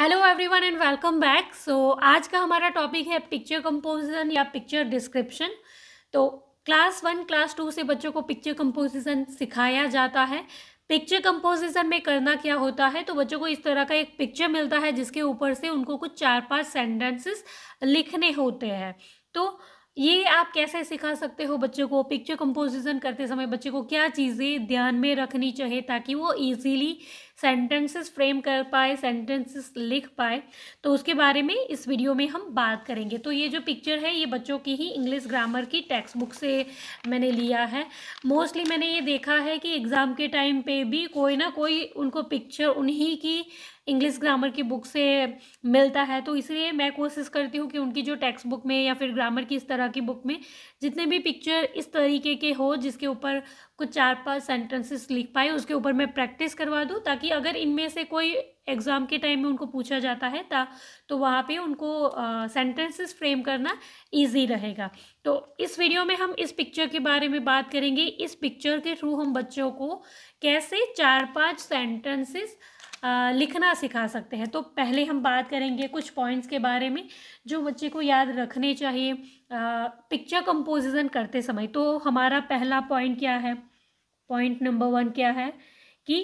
hello everyone and welcome back so आज का हमारा टॉपिक है पिक्चर कंपोजिशन या पिक्चर डिस्क्रिप्शन तो क्लास वन क्लास टू से बच्चों को पिक्चर कंपोजिशन सिखाया जाता है पिक्चर कंपोजिशन में करना क्या होता है तो बच्चों को इस तरह का एक पिक्चर मिलता है जिसके ऊपर से उनको कुछ चार पांच सेंटेंसेस लिखने होते हैं तो ये आप कैसे सिखा सकते हो बच्चों को पिक्चर कंपोजिशन करते समय बच्चे को क्या चीज़ें ध्यान में रखनी चाहिए ताकि वो ईजीली सेंटेंसेस फ्रेम कर पाए सेंटेंसेस लिख पाए तो उसके बारे में इस वीडियो में हम बात करेंगे तो ये जो पिक्चर है ये बच्चों की ही इंग्लिश ग्रामर की टेक्स्ट बुक से मैंने लिया है मोस्टली मैंने ये देखा है कि एग्ज़ाम के टाइम पे भी कोई ना कोई उनको पिक्चर उन्हीं की इंग्लिश ग्रामर की बुक से मिलता है तो इसलिए मैं कोशिश करती हूँ कि उनकी जो टेक्स्ट बुक में या फिर ग्रामर की इस तरह की बुक में जितने भी पिक्चर इस तरीके के हो जिसके ऊपर कुछ चार पांच सेंटेंसेस लिख पाए उसके ऊपर मैं प्रैक्टिस करवा दूँ ताकि अगर इनमें से कोई एग्ज़ाम के टाइम में उनको पूछा जाता है ता तो वहाँ पे उनको सेंटेंसेस फ्रेम करना इजी रहेगा तो इस वीडियो में हम इस पिक्चर के बारे में बात करेंगे इस पिक्चर के थ्रू हम बच्चों को कैसे चार पाँच सेंटेंसेस आ, लिखना सिखा सकते हैं तो पहले हम बात करेंगे कुछ पॉइंट्स के बारे में जो बच्चे को याद रखने चाहिए आ, पिक्चर कंपोजिशन करते समय तो हमारा पहला पॉइंट क्या है पॉइंट नंबर वन क्या है कि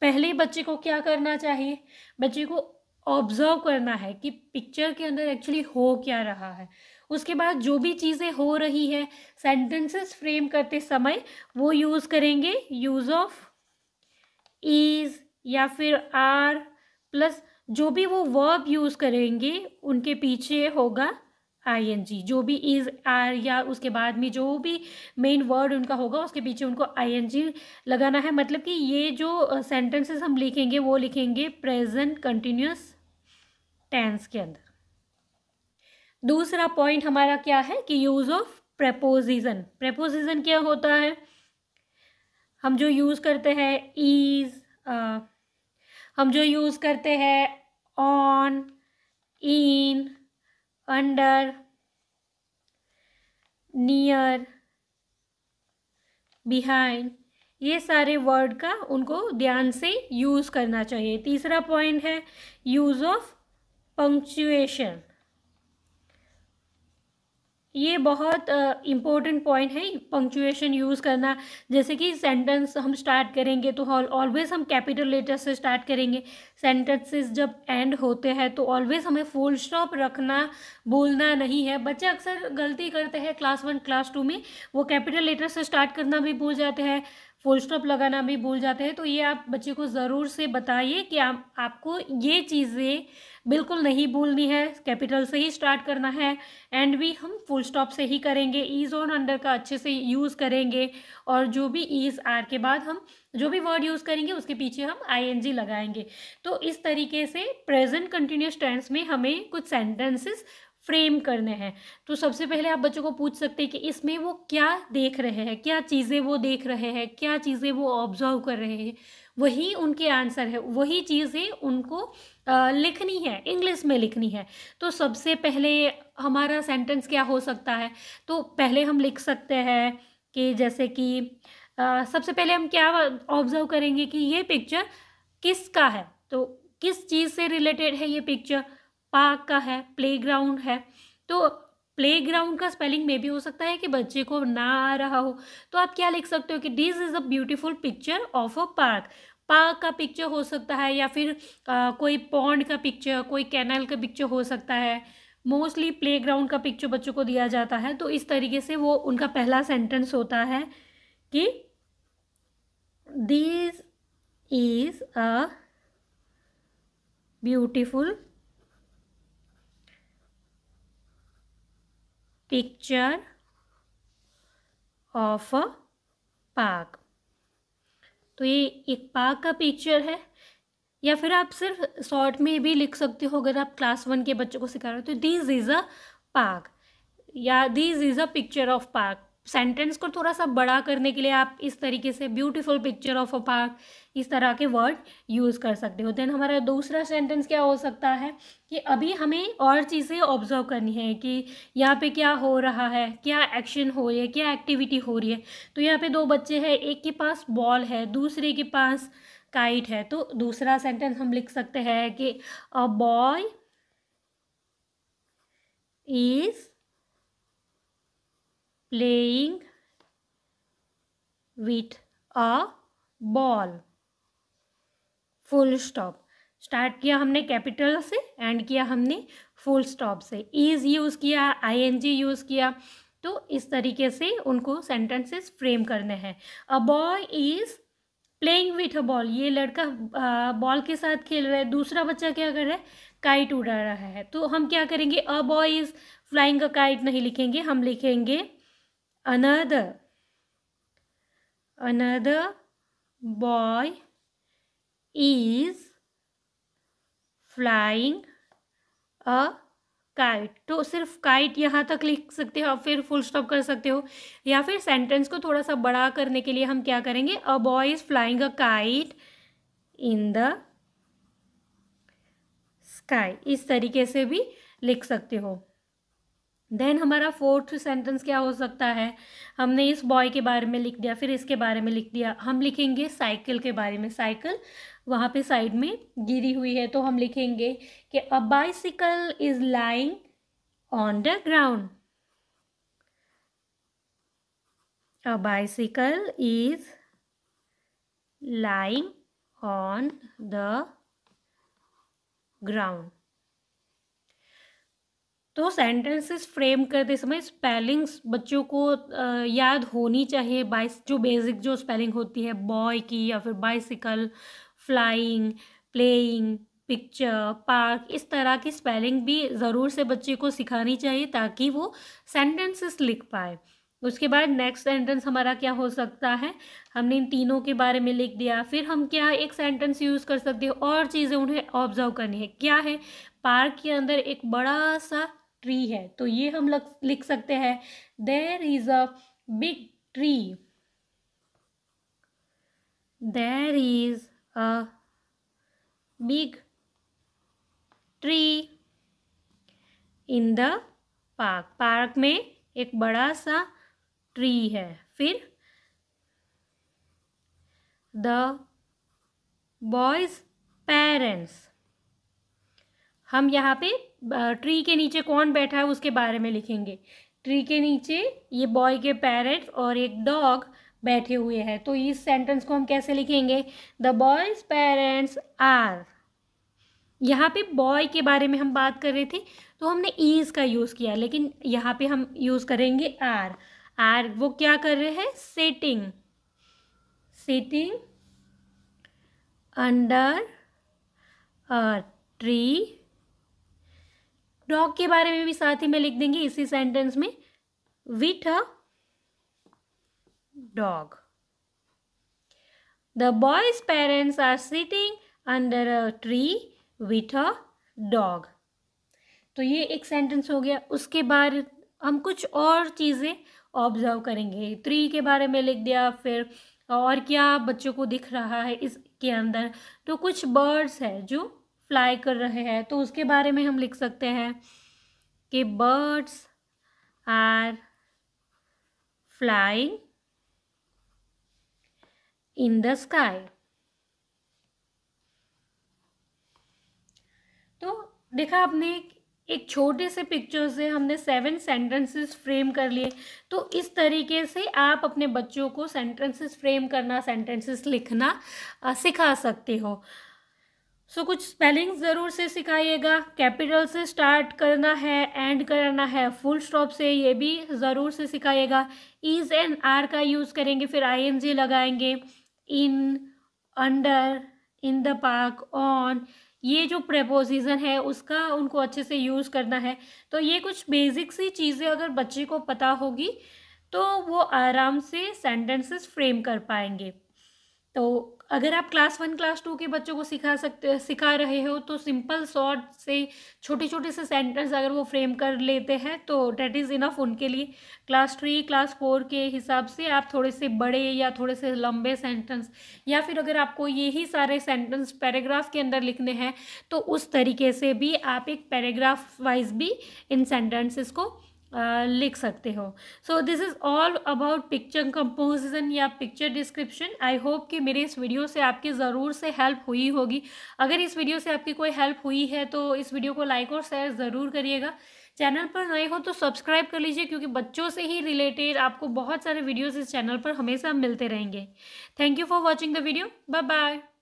पहले बच्चे को क्या करना चाहिए बच्चे को ऑब्जर्व करना है कि पिक्चर के अंदर एक्चुअली हो क्या रहा है उसके बाद जो भी चीज़ें हो रही है सेंटेंसेस फ्रेम करते समय वो यूज़ करेंगे यूज़ ऑफ इज या फिर आर प्लस जो भी वो वर्ब यूज़ करेंगे उनके पीछे होगा आई एन जी जो भी इज़ आर या उसके बाद में जो भी मेन वर्ड उनका होगा उसके पीछे उनको आई एन जी लगाना है मतलब कि ये जो सेंटेंसेस हम लिखेंगे वो लिखेंगे प्रेजेंट कंटिन्यूस टेंस के अंदर दूसरा पॉइंट हमारा क्या है कि यूज़ ऑफ प्रपोजिजन प्रपोजिजन क्या होता है हम जो यूज़ करते हैं इज़ हम जो यूज़ करते हैं on in under near behind ये सारे वर्ड का उनको ध्यान से यूज़ करना चाहिए तीसरा पॉइंट है यूज़ ऑफ पंक्चुएशन ये बहुत इम्पोर्टेंट uh, पॉइंट है पंक्चुएशन यूज़ करना जैसे कि सेंटेंस हम स्टार्ट करेंगे तो ऑलवेज हम कैपिटल लेटर से स्टार्ट करेंगे सेंटेंसेस जब एंड होते हैं तो ऑलवेज हमें फुल स्टॉप रखना बोलना नहीं है बच्चे अक्सर गलती करते हैं क्लास वन क्लास टू में वो कैपिटल लेटर से स्टार्ट करना भी भूल जाते हैं फुल स्टॉप लगाना भी भूल जाते हैं तो ये आप बच्चे को ज़रूर से बताइए कि आप आपको ये चीज़ें बिल्कुल नहीं भूलनी है कैपिटल से ही स्टार्ट करना है एंड भी हम फुल स्टॉप से ही करेंगे ईज ऑन अंडर का अच्छे से यूज़ करेंगे और जो भी ईज आर के बाद हम जो भी वर्ड यूज़ करेंगे उसके पीछे हम आई लगाएंगे तो इस तरीके से प्रेजेंट कंटिन्यूस टेंस में हमें कुछ सेंटेंसेस फ्रेम करने हैं तो सबसे पहले आप बच्चों को पूछ सकते हैं कि इसमें वो क्या देख रहे हैं क्या चीज़ें वो देख रहे हैं क्या चीज़ें वो ऑब्जर्व कर रहे हैं वही उनके आंसर है वही चीज़ें उनको लिखनी है इंग्लिश में लिखनी है तो सबसे पहले हमारा सेंटेंस क्या हो सकता है तो पहले हम लिख सकते हैं कि जैसे कि सबसे पहले हम क्या ऑब्जर्व करेंगे कि ये पिक्चर किसका है तो किस चीज़ से रिलेटेड है ये पिक्चर पार्क का है प्लेग्राउंड है तो प्ले ग्राउंड का स्पेलिंग में भी हो सकता है कि बच्चे को ना आ रहा हो तो आप क्या लिख सकते हो कि this is a beautiful picture of a park park का पिक्चर हो सकता है या फिर आ, कोई पॉन्ड का पिक्चर कोई कैनल का पिक्चर हो सकता है मोस्टली प्ले ग्राउंड का पिक्चर बच्चों को दिया जाता है तो इस तरीके से वो उनका पहला सेंटेंस होता है कि this is a beautiful picture of a park तो ये एक पार्क का पिक्चर है या फिर आप सिर्फ शॉर्ट में भी लिख सकते हो अगर आप क्लास वन के बच्चों को सिखा रहे हो तो दिस इज़ अ पार्क या this is a picture of park sentence को थोड़ा सा बड़ा करने के लिए आप इस तरीके से beautiful picture of a park इस तरह के वर्ड यूज़ कर सकते हो देन हमारा दूसरा सेंटेंस क्या हो सकता है कि अभी हमें और चीज़ें ऑब्जर्व करनी है कि यहाँ पे क्या हो रहा है क्या एक्शन हो रही है क्या एक्टिविटी हो रही है तो यहाँ पे दो बच्चे हैं एक के पास बॉल है दूसरे के पास काइट है तो दूसरा सेंटेंस हम लिख सकते हैं कि a boy is playing with a ball full stop start किया हमने कैपिटल से एंड किया हमने फुल स्टॉप से इज़ यूज़ किया आईएनजी यूज़ किया तो इस तरीके से उनको सेंटेंसेस फ्रेम करने हैं a boy is playing with a ball ये लड़का बॉल के साथ खेल रहा है दूसरा बच्चा क्या कर रहा है काइट उड़ा रहा है तो हम क्या करेंगे a boy is flying a kite नहीं लिखेंगे हम लिखेंगे another another boy is flying a kite तो सिर्फ काइट यहाँ तक लिख सकते हो फिर फुल स्टॉप कर सकते हो या फिर सेंटेंस को थोड़ा सा बड़ा करने के लिए हम क्या करेंगे a boy is flying a kite in the sky इस तरीके से भी लिख सकते हो देन हमारा फोर्थ सेंटेंस क्या हो सकता है हमने इस बॉय के बारे में लिख दिया फिर इसके बारे में लिख दिया हम लिखेंगे साइकिल के बारे में साइकिल वहाँ पे साइड में गिरी हुई है तो हम लिखेंगे कि a bicycle is lying on the ground a bicycle is lying on the ground तो सेंटेंसेस फ्रेम करते समय स्पेलिंग्स बच्चों को याद होनी चाहिए बाइस जो बेसिक जो स्पेलिंग होती है बॉय की या फिर bicycle flying playing picture park इस तरह की स्पेलिंग भी ज़रूर से बच्चे को सिखानी चाहिए ताकि वो सेंटेंसेस लिख पाए उसके बाद नेक्स्ट सेंटेंस हमारा क्या हो सकता है हमने इन तीनों के बारे में लिख दिया फिर हम क्या एक सेंटेंस यूज़ कर सकते हैं और चीज़ें उन्हें ऑब्जर्व करनी है क्या है पार्क के अंदर एक बड़ा सा ट्री है तो ये हम लग, लिख सकते हैं there is a big tree there is a big tree in the park park में एक बड़ा सा ट्री है फिर द बॉयज़ पेरेंट्स हम यहाँ पे ट्री के नीचे कौन बैठा है उसके बारे में लिखेंगे ट्री के नीचे ये बॉय के पेरेंट्स और एक डॉग बैठे हुए हैं तो इस सेंटेंस को हम कैसे लिखेंगे द बॉयज पेरेंट्स आर यहाँ पे बॉय के बारे में हम बात कर रहे थे तो हमने ईज का यूज़ किया लेकिन यहाँ पे हम यूज़ करेंगे आर आर वो क्या कर रहे हैं setting setting under tree dog के बारे में भी साथ ही में लिख देंगे इसी सेंटेंस में with a dog the boy's parents are sitting under a tree with a dog तो ये एक सेंटेंस हो गया उसके बाद हम कुछ और चीज़ें ऑब्जर्व करेंगे ट्री के बारे में लिख दिया फिर और क्या बच्चों को दिख रहा है इसके अंदर तो कुछ बर्ड्स है जो फ्लाई कर रहे हैं तो उसके बारे में हम लिख सकते हैं कि birds are flying in the sky तो देखा आपने एक छोटे से पिक्चर से हमने सेवन सेंटेंसेस फ्रेम कर लिए तो इस तरीके से आप अपने बच्चों को सेंटेंसेस फ्रेम करना सेंटेंसेस लिखना सिखा सकते हो सो so, कुछ स्पेलिंग ज़रूर से सिखाइएगा कैपिटल से स्टार्ट करना है एंड करना है फुल स्टॉप से ये भी ज़रूर से सिखाइएगा इज़ एंड आर का यूज़ करेंगे फिर आईएनजी लगाएंगे in under in the park on ये जो प्रपोजिजन है उसका उनको अच्छे से यूज़ करना है तो ये कुछ बेसिक सी चीज़ें अगर बच्चे को पता होगी तो वो आराम से सेंटेंसेस फ्रेम कर पाएंगे तो अगर आप क्लास वन क्लास टू के बच्चों को सिखा सकते सिखा रहे हो तो सिंपल शॉर्ट से छोटे छोटे से सेंटेंस अगर वो फ्रेम कर लेते हैं तो डेट इज़ इनफ उनके लिए क्लास थ्री क्लास फोर के हिसाब से आप थोड़े से बड़े या थोड़े से लंबे सेंटेंस या फिर अगर आपको यही सारे सेंटेंस पैराग्राफ के अंदर लिखने हैं तो उस तरीके से भी आप एक पैराग्राफ वाइज भी इन सेंटेंसेस को लिख सकते हो so this is all about picture composition या पिक्चर डिस्क्रिप्शन आई होप कि मेरे इस वीडियो से आपकी ज़रूर से हेल्प हुई होगी अगर इस वीडियो से आपकी कोई हेल्प हुई है तो इस वीडियो को लाइक और शेयर ज़रूर करिएगा चैनल पर नए हो तो सब्सक्राइब कर लीजिए क्योंकि बच्चों से ही रिलेटेड आपको बहुत सारे वीडियोज़ इस चैनल पर हमेशा मिलते रहेंगे thank you for watching the video bye bye